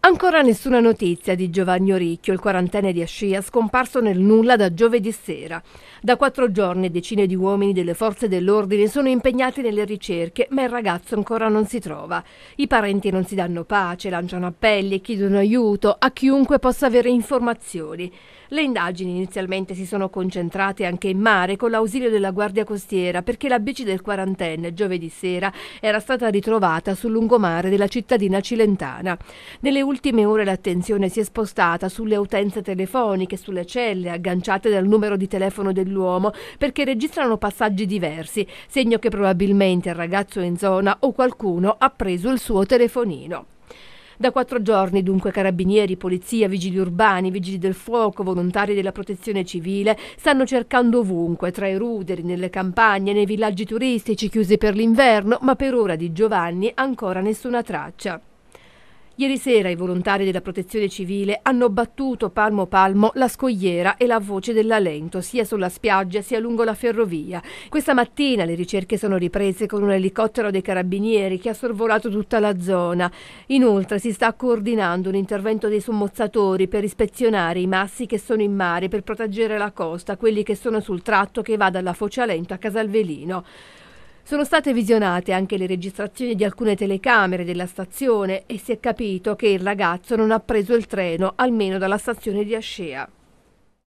Ancora nessuna notizia di Giovanni Oricchio, il quarantenne di Ascia, scomparso nel nulla da giovedì sera. Da quattro giorni decine di uomini delle forze dell'ordine sono impegnati nelle ricerche, ma il ragazzo ancora non si trova. I parenti non si danno pace, lanciano appelli e chiedono aiuto a chiunque possa avere informazioni. Le indagini inizialmente si sono concentrate anche in mare con l'ausilio della Guardia Costiera perché la bici del quarantenne giovedì sera era stata ritrovata sul lungomare della cittadina cilentana. Nelle ultime ore l'attenzione si è spostata sulle utenze telefoniche, sulle celle agganciate dal numero di telefono dell'uomo, perché registrano passaggi diversi, segno che probabilmente il ragazzo in zona o qualcuno ha preso il suo telefonino. Da quattro giorni dunque carabinieri, polizia, vigili urbani, vigili del fuoco, volontari della protezione civile stanno cercando ovunque, tra i ruderi, nelle campagne, nei villaggi turistici chiusi per l'inverno, ma per ora di Giovanni ancora nessuna traccia. Ieri sera i volontari della Protezione Civile hanno battuto palmo palmo la scogliera e la voce dell'Alento, sia sulla spiaggia sia lungo la ferrovia. Questa mattina le ricerche sono riprese con un elicottero dei carabinieri che ha sorvolato tutta la zona. Inoltre si sta coordinando un intervento dei sommozzatori per ispezionare i massi che sono in mare per proteggere la costa, quelli che sono sul tratto che va dalla Foce Alento a Casalvelino. Sono state visionate anche le registrazioni di alcune telecamere della stazione e si è capito che il ragazzo non ha preso il treno, almeno dalla stazione di Ascea.